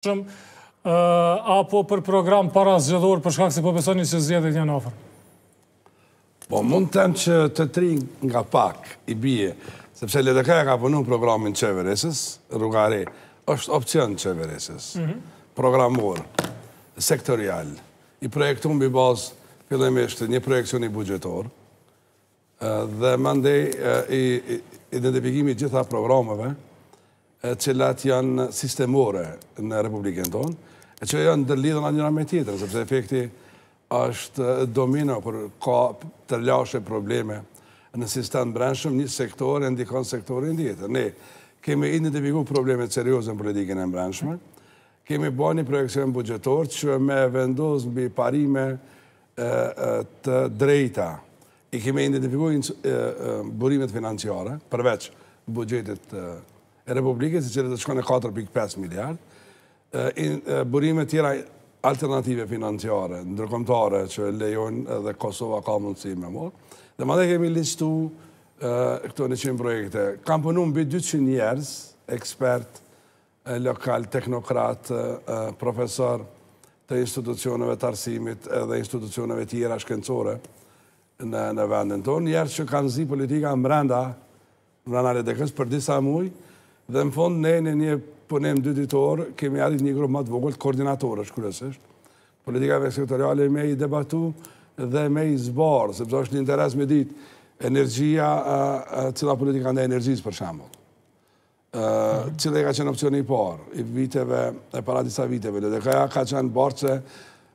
shumë eh, apo për program para zgjedhur për shkak se po besoni që zgjedhjet janë ofër? Po mund të tem që të tri nga pak i bje, sepse LDK e ka punu programin qeveresis, rrugare, është opcion qeveresis, mhm. programur, sektorial, i projektu mbi bazë fillemisht një projekcioni bugjetor, eh, dhe mande eh, i identifikimi gjitha programeve, qëllat janë sistemore në Republikën tonë, e që janë ndërlidhën a njëra me tjetër, sepse efekti është domino, kur ka të probleme në sistem brendshëm, një sektore ndikon sektorin tjetër. Ne kemi identifiku problemet serioze në politikën e brendshme, kemi bo një projekcion bugjetor që me vendos në biparime të drejta, i kemi identifiku burimet financiare, përveç bugjetit të Republikës, si cilë të shkone 4.5 miliard, burime tjera alternative financiare, ndërkomtare, që lejojnë dhe Kosova ka mundësi me morë. Dhe ma dhe kemi listu këto në qimë projekte. Kam përnu mbi 200 njerës, ekspert, lokal, teknokrat, profesor të institucioneve të arsimit dhe institucioneve tjera shkencore në vendin tonë, njerës që kanë zi politika mbranda, mbranale dhe kësë për disa mujë, Dhe në fond, ne në një përnem po dy kemi adit një grupë matë vogëllë, koordinatorës, shkullësisht. Politika Politikave sektoriale me i debatu dhe me i zbarë, se përso është një interes me ditë, energjia, cila politika në energjisë për shambullë, Cile ka qenë opcioni i parë, i viteve, e para disa viteve, dhe ka ka qenë barë që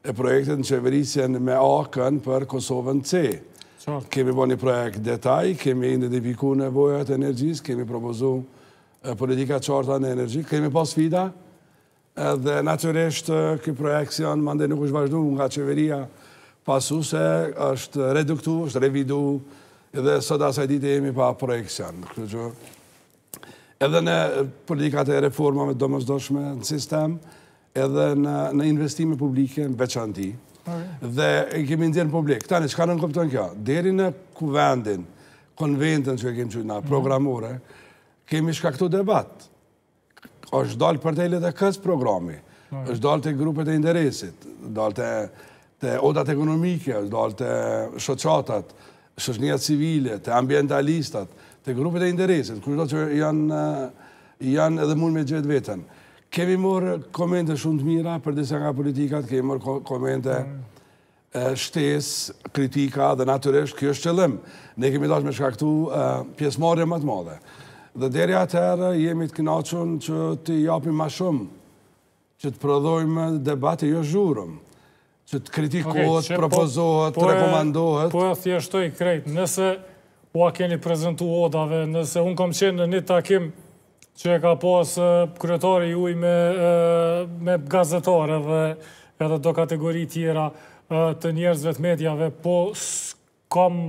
e projekte në qeverisjen me akën për Kosovën C. Kemi bo një projekt detaj, kemi indi dhe nevojët energjisë, kemi propozu politika qarta në energji, kemi pas fida, dhe natyresht këj projekcion, mande nuk është vazhdu nga qeveria pasu se është reduktu, është revidu, edhe sot asaj dite jemi pa projekcion. Edhe në politikate e reformave të domësdoshme në sistem, edhe në investime publike në veçanti, dhe kemi ndjenë publik. Tani, që ka nënkoptojnë kjo? Deri në kuvendin, konventën që e kemi qëtë na, mhm. programore, kemi shka debat. është dalë për telet e kësë programi, është dalë të grupet e interesit, dalë të odat ekonomike, është dalë të shoqatat, shoqnijat civile, të ambientalistat, të grupet e interesit, kështë do që janë edhe mund me gjithë vetën. Kemi morë komente shumë të mira për disa nga politikat, kemi morë komente shtes, kritika dhe naturesht, kjo është qëllëm. Ne kemi dash me shkaktu pjesmarje më të madhe. Dhe deri atërë jemi të knaqën që të japim ma shumë, që të prodhojmë debati jo zhurëm, që të kritikohet, po- propozohet, të po rekomandohet. Po e thjeshtoj krejt, nëse po a keni prezentu odave, nëse unë kam qenë në një takim që e ka posë kryetari juj me gazetare dhe edhe do kategori tjera të njerëzve të medjave, po s'kam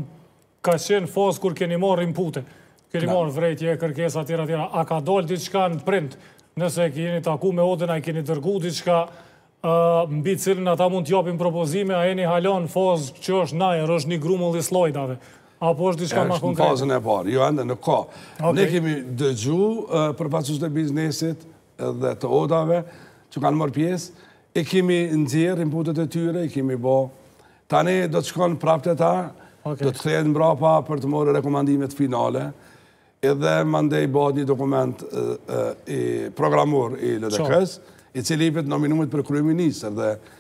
ka qenë fosë kur keni marrë inputet. Filimon, vrejtje, kërkesa, tjera, tjera. A ka dollë diçka në print? Nëse e kini taku me odin, a i kini dërgu diçka mbi cilën ata mund t'jopin propozime, a e një halon foz që është najër, është një grumull i slojtave? Apo është diçka ma konkret? është në fazën e parë, jo ende në ka. Ne kemi dëgju për pasus të biznesit dhe të odave që kanë mërë pjesë, e kemi nëzirë në putët e tyre, e kemi bo. Tane do të shkonë prapte ta, do të të jetë mbrapa për të morë rekomandimet finale, edhe më ndej bëhat një dokument i programur i LDK-s, i cili për të nominumit për kryeministër, Minister,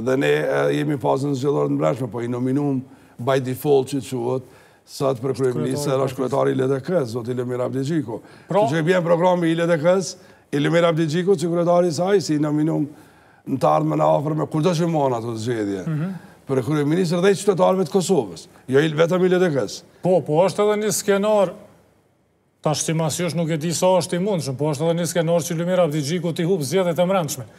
dhe ne jemi fazën zhjëllor të mbrashme, po i nominum by default që quët, sa për Krye Minister, është kretar i LDK-s, zot i Lëmira Abdijgjiko. Pra? Që që i bjenë programi i LDK-s, i Lëmira Abdijgjiko, që kretar i saj, si i nominum në tarën më në afer me kurdo që mona të zhjedje mhm. për kërëj minister dhe i qytetarëve të Kosovës, jo i vetëm i ledekës. Po, po, është edhe një skenar Ta shtimasi është nuk e di sa është i mundshëm, po është edhe një skenor që Lumira Abdi Gjiku t'i hubë zjedhe të mrendshme.